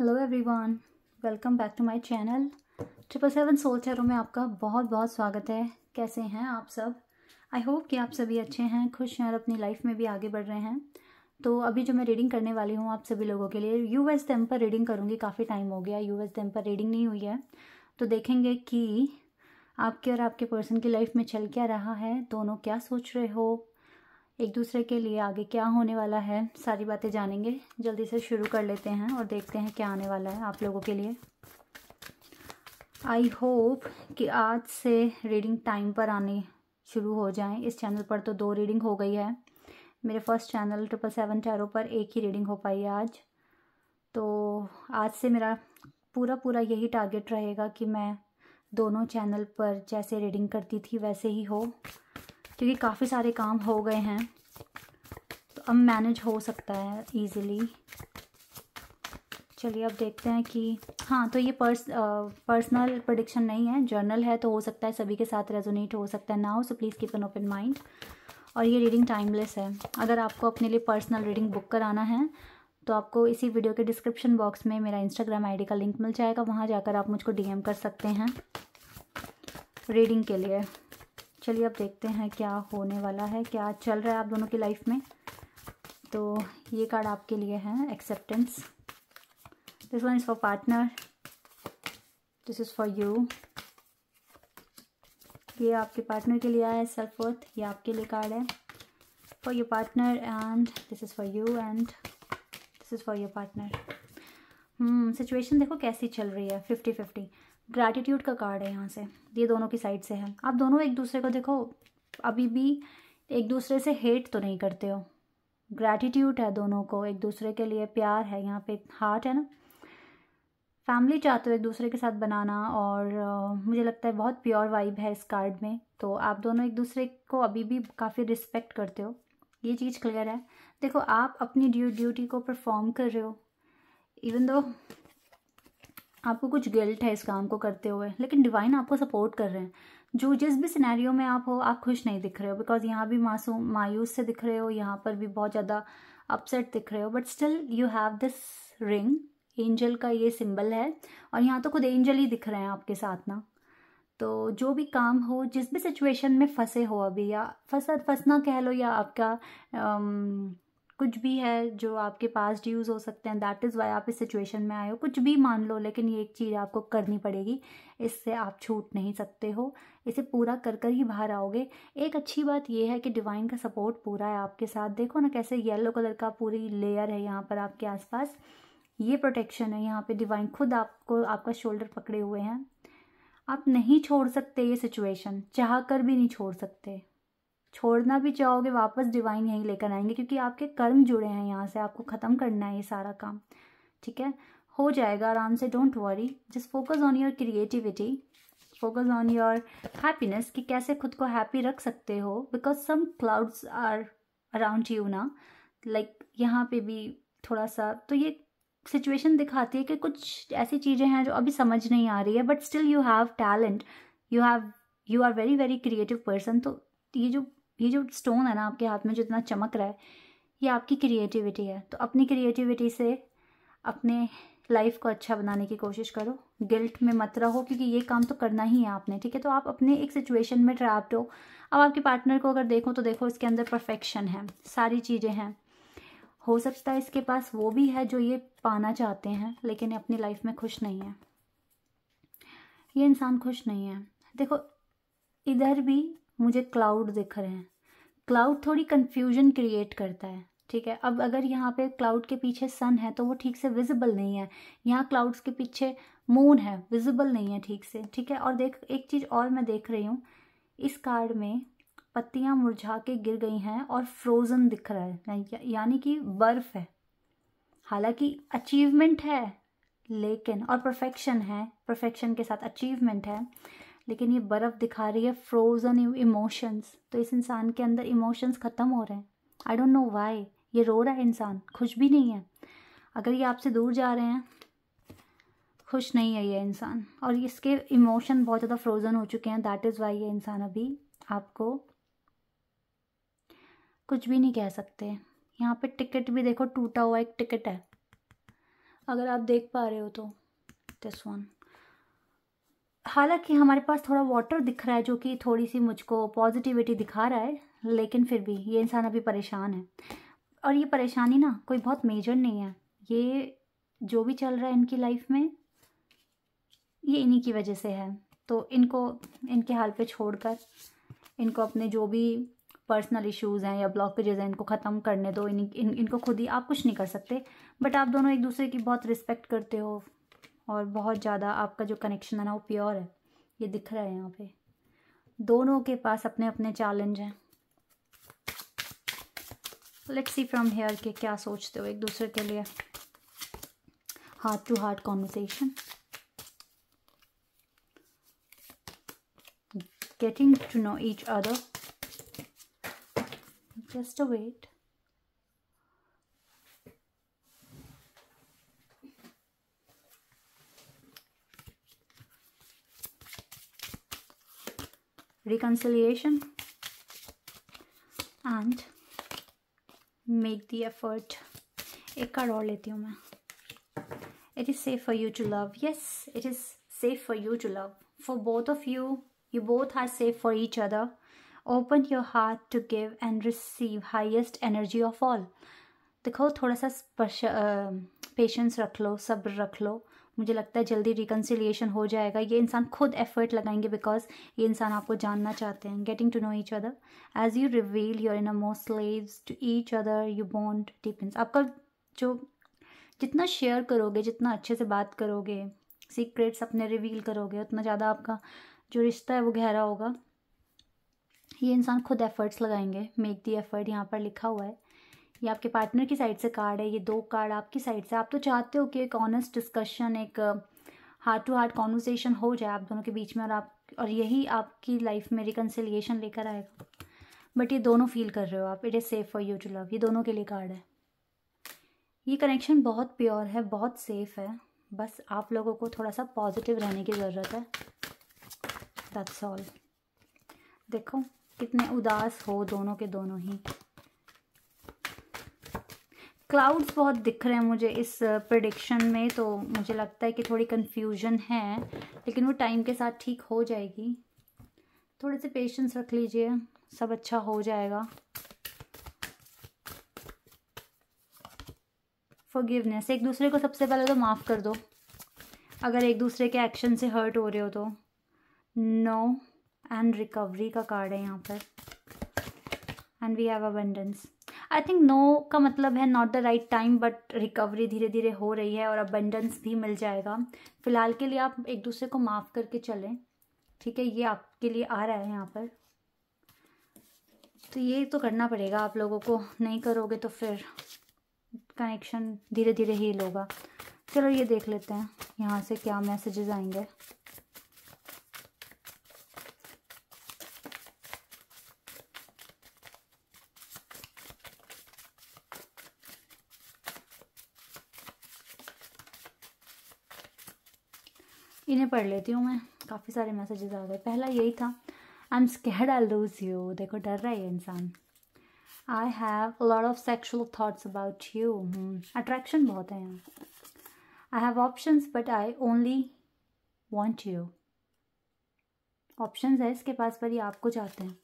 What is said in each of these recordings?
Hello everyone welcome back to my channel triple seven soul चैरो में आपका बहुत बहुत स्वागत है कैसे हैं आप सब आई होप कि आप सभी अच्छे हैं खुश हैं और अपनी लाइफ में भी आगे बढ़ रहे हैं तो अभी जो मैं रीडिंग करने वाली हूँ आप सभी लोगों के लिए यू एस दैम पर रीडिंग करूँगी काफ़ी टाइम हो गया यू एस दैम पर रीडिंग नहीं हुई है तो देखेंगे कि आपके और आपके पर्सन की लाइफ में चल क्या रहा है दोनों क्या सोच रहे हो एक दूसरे के लिए आगे क्या होने वाला है सारी बातें जानेंगे जल्दी से शुरू कर लेते हैं और देखते हैं क्या आने वाला है आप लोगों के लिए आई होप कि आज से रीडिंग टाइम पर आने शुरू हो जाएं इस चैनल पर तो दो रीडिंग हो गई है मेरे first channel triple seven tarot पर एक ही रीडिंग हो पाई है आज तो आज से मेरा पूरा पूरा यही टारगेट रहेगा कि मैं दोनों चैनल पर जैसे रीडिंग करती थी वैसे ही हो क्योंकि काफ़ी सारे काम हो गए हैं तो अब मैनेज हो सकता है ईज़िली चलिए अब देखते हैं कि हाँ तो ये पर्स पर्सनल प्रडिक्शन नहीं है जर्नल है तो हो सकता है सभी के साथ रेजोनेट हो सकता है now so please keep an open mind और ये रीडिंग टाइमलेस है अगर आपको अपने लिए पर्सनल रीडिंग बुक कराना है तो आपको इसी वीडियो के डिस्क्रिप्शन बॉक्स में मेरा इंस्टाग्राम आई का लिंक मिल जाएगा वहाँ जाकर आप मुझको डी कर सकते हैं रीडिंग के लिए चलिए अब देखते हैं क्या होने वाला है क्या चल रहा है आप दोनों की लाइफ में तो ये कार्ड आपके लिए है acceptance this one is for partner this is for you ये आपके पार्टनर के लिए है सेल्फ वर्थ ये आपके लिए कार्ड है for your partner and this is for you and this is for your partner situation देखो कैसी चल रही है फिफ्टी फिफ्टी ग्रैटिट्यूड का कार्ड है यहाँ से ये दोनों की साइड से है आप दोनों एक दूसरे को देखो अभी भी एक दूसरे से हेट तो नहीं करते हो ग्रैटिट्यूड है दोनों को एक दूसरे के लिए प्यार है यहाँ पे हार्ट है ना फैमिली चाहते हो एक दूसरे के साथ बनाना और uh, मुझे लगता है बहुत प्योर वाइब है इस कार्ड में तो आप दोनों एक दूसरे को अभी भी काफ़ी रिस्पेक्ट करते हो ये चीज़ क्लियर है देखो आप अपनी ड्यू ड्यूटी को परफॉर्म कर रहे हो इवन दो आपको कुछ गिल्ट है इस काम को करते हुए लेकिन डिवाइन आपको सपोर्ट कर रहे हैं जो जिस भी सिनेरियो में आप हो आप खुश नहीं दिख रहे हो बिकॉज यहाँ भी मासूम मायूस से दिख रहे हो यहाँ पर भी बहुत ज़्यादा अपसेट दिख रहे हो but still you have this ring angel का ये सिंबल है और यहाँ तो खुद एंजल ही दिख रहे हैं आपके साथ ना तो जो भी काम हो जिस भी सिचुएशन में फंसे हो अभी या फंसा फंसना कह लो या आपका um, कुछ भी है जो आपके पास यूज़ हो सकते हैं दैट इज़ वाई आप इस सिचुएशन में आए हो कुछ भी मान लो लेकिन ये एक चीज़ आपको करनी पड़ेगी इससे आप छूट नहीं सकते हो इसे पूरा कर कर ही बाहर आओगे एक अच्छी बात यह है कि डिवाइन का सपोर्ट पूरा है आपके साथ देखो ना कैसे येलो कलर का पूरी लेयर है यहाँ पर आपके आसपास ये प्रोटेक्शन है यहाँ पे डिवाइन खुद आपको आपका शोल्डर पकड़े हुए हैं आप नहीं छोड़ सकते ये सिचुएशन चाह कर भी नहीं छोड़ सकते छोड़ना भी चाहोगे वापस डिवाइन यहीं लेकर आएंगे क्योंकि आपके कर्म जुड़े हैं यहाँ से आपको ख़त्म करना है ये सारा काम ठीक है हो जाएगा आराम से don't worry just focus on your creativity focus on your happiness कि कैसे खुद को हैप्पी रख सकते हो because some clouds are around you ना लाइक यहाँ पे भी थोड़ा सा तो ये सिचुएशन दिखाती है कि कुछ ऐसी चीज़ें हैं जो अभी समझ नहीं आ रही है but still you have talent you have you are very very creative person तो ये जो ये जो स्टोन है ना आपके हाथ में जो जितना चमक रहा है ये आपकी क्रिएटिविटी है तो अपनी क्रिएटिविटी से अपने लाइफ को अच्छा बनाने की कोशिश करो गिल्ट में मत रहो क्योंकि ये काम तो करना ही है आपने ठीक है तो आप अपने एक सिचुएशन में ट्रैप्ड हो अब आपके पार्टनर को अगर देखो तो देखो इसके अंदर परफेक्शन है सारी चीज़ें हैं हो सकता है इसके पास वो भी है जो ये पाना चाहते हैं लेकिन अपनी लाइफ में खुश नहीं है ये इंसान खुश नहीं है देखो इधर भी मुझे क्लाउड दिख रहे हैं क्लाउड थोड़ी कन्फ्यूजन क्रिएट करता है ठीक है अब अगर यहाँ पे क्लाउड के पीछे सन है तो वो ठीक से विजिबल नहीं है यहाँ क्लाउड्स के पीछे मून है विजिबल नहीं है ठीक से ठीक है और देख एक चीज़ और मैं देख रही हूँ इस कार्ड में पत्तियाँ मुरझा के गिर गई हैं और फ्रोज़न दिख रहा है या, यानी कि बर्फ़ है हालांकि अचीवमेंट है लेकिन और परफेक्शन है परफेक्शन के साथ अचीवमेंट है लेकिन ये बर्फ़ दिखा रही है फ्रोज़न इमोशंस तो इस इंसान के अंदर इमोशंस ख़त्म हो रहे हैं आई डोंट नो वाई ये रो रहा है इंसान खुश भी नहीं है अगर ये आपसे दूर जा रहे हैं खुश नहीं है ये इंसान और इसके इमोशन बहुत ज़्यादा फ्रोज़न हो चुके हैं दैट इज़ वाई ये इंसान अभी आपको कुछ भी नहीं कह सकते यहाँ पे टिकट भी देखो टूटा हुआ एक टिकट है अगर आप देख पा रहे हो तो दिस वन हालांकि हमारे पास थोड़ा वाटर दिख रहा है जो कि थोड़ी सी मुझको पॉजिटिविटी दिखा रहा है लेकिन फिर भी ये इंसान अभी परेशान है और ये परेशानी ना कोई बहुत मेजर नहीं है ये जो भी चल रहा है इनकी लाइफ में ये इन्हीं की वजह से है तो इनको इनके हाल पे छोड़कर इनको अपने जो भी पर्सनल इश्यूज़ हैं या ब्लॉकेजेस हैं इनको ख़त्म करने दो इन, इन इनको खुद ही आप कुछ नहीं कर सकते बट आप दोनों एक दूसरे की बहुत रिस्पेक्ट करते हो और बहुत ज़्यादा आपका जो कनेक्शन है ना वो प्योर है ये दिख रहा है यहाँ पे दोनों के पास अपने अपने चैलेंज हैं लेट्स सी फ्रॉम हेयर के क्या सोचते हो एक दूसरे के लिए heart to heart conversation getting to know each other just a wait reconciliation and make the effort एक कार्ड और लेती हूँ मैं it is safe for you to love yes it is safe for you to love for both of you you both are safe for each other open your heart to give and receive highest energy of all देखो थोड़ा सा patience रख लो सब्र रख लो मुझे लगता है जल्दी रिकन्सिलियेशन हो जाएगा ये इंसान खुद एफर्ट लगाएंगे बिकॉज ये इंसान आपको जानना चाहते हैं getting to know each other as you reveal your innermost selves to each other you bond depends आपका जो जितना शेयर करोगे जितना अच्छे से बात करोगे सीक्रेट्स अपने रिवील करोगे उतना ज़्यादा आपका जो रिश्ता है वो गहरा होगा ये इंसान खुद एफर्ट्स लगाएंगे मेक दी एफर्ट यहाँ पर लिखा हुआ है ये आपके पार्टनर की साइड से कार्ड है ये दो कार्ड आपकी साइड से आप तो चाहते हो कि एक ऑनेस्ट डिस्कशन एक हार्ट टू हार्ट कॉन्वर्सेशन हो जाए आप दोनों के बीच में और आप और यही आपकी लाइफ में रिकन्सिलियेशन लेकर आएगा बट ये दोनों फील कर रहे हो आप it is safe for you to love ये दोनों के लिए कार्ड है ये कनेक्शन बहुत प्योर है बहुत सेफ है बस आप लोगों को थोड़ा सा पॉजिटिव रहने की ज़रूरत है दैट्स ऑल देखो कितने उदास हो दोनों के दोनों ही क्लाउड्स बहुत दिख रहे हैं मुझे इस प्रडिक्शन में तो मुझे लगता है कि थोड़ी कन्फ्यूजन है लेकिन वो टाइम के साथ ठीक हो जाएगी थोड़े से पेशेंस रख लीजिए सब अच्छा हो जाएगा फॉरगिवनेस एक दूसरे को सबसे पहले तो माफ़ कर दो अगर एक दूसरे के एक्शन से हर्ट हो रहे हो तो नो एंड रिकवरी का कार्ड है यहाँ पर and we have abundance I think no का मतलब है not the right time but recovery धीरे धीरे हो रही है और अबेंडेंस भी मिल जाएगा फिलहाल के लिए आप एक दूसरे को माफ़ करके चलें ठीक है ये आपके लिए आ रहा है यहाँ पर तो ये तो करना पड़ेगा आप लोगों को नहीं करोगे तो फिर कनेक्शन धीरे धीरे हील होगा चलो ये देख लेते हैं यहाँ से क्या मैसेजेस आएंगे इन्हें पढ़ लेती हूँ मैं काफ़ी सारे मैसेजेस आ गए पहला यही था I am scared I lose you देखो डर रहा है इंसान I have lot of sexual thoughts about you attraction बहुत है यहाँ I have option but I only want you option है इसके पास पर ही आपको चाहते हैं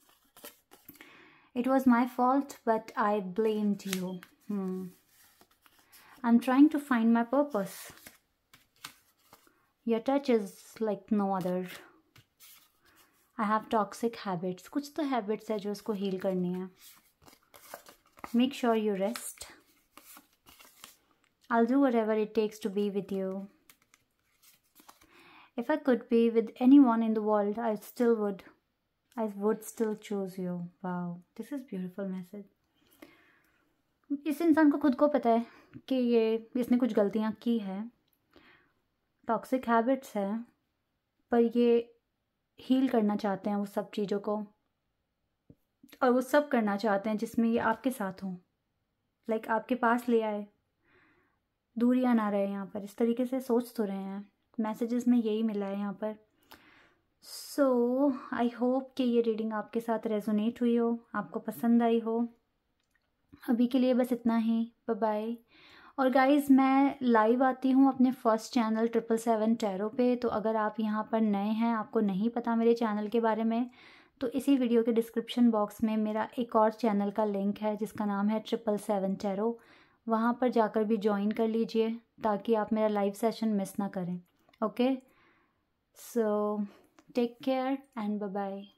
it was my fault but I blamed you I am trying to find my purpose your touch is like no other I have toxic habits कुछ तो हैबिट्स है जो उसको हील करनी है make sure you rest I'll do whatever it takes to be with you. If I could be with anyone in the world, I still would. I would still choose you. Wow, this is beautiful message. इस इंसान को खुद को पता है कि ये इसने कुछ गलतियाँ की है टॉक्सिक हैबिट्स हैं पर ये हील करना चाहते हैं वो सब चीज़ों को और वो सब करना चाहते हैं जिसमें ये आपके साथ हों लाइक like, आपके पास ले आए दूरियाँ ना रहे यहाँ पर इस तरीके से सोच तो रहे हैं मैसेजेस में यही मिला है यहाँ पर सो आई होप कि ये रीडिंग आपके साथ रेजोनेट हुई हो आपको पसंद आई हो अभी के लिए बस इतना ही बाय और गाइज़ मैं लाइव आती हूँ अपने first channel triple seven tarot पे तो अगर आप यहाँ पर नए हैं आपको नहीं पता मेरे चैनल के बारे में तो इसी वीडियो के डिस्क्रिप्शन बॉक्स में मेरा एक और चैनल का लिंक है जिसका नाम है ट्रिपल सेवन टैरो वहाँ पर जाकर भी ज्वाइन कर लीजिए ताकि आप मेरा लाइव सेशन मिस ना करें okay so take care and bye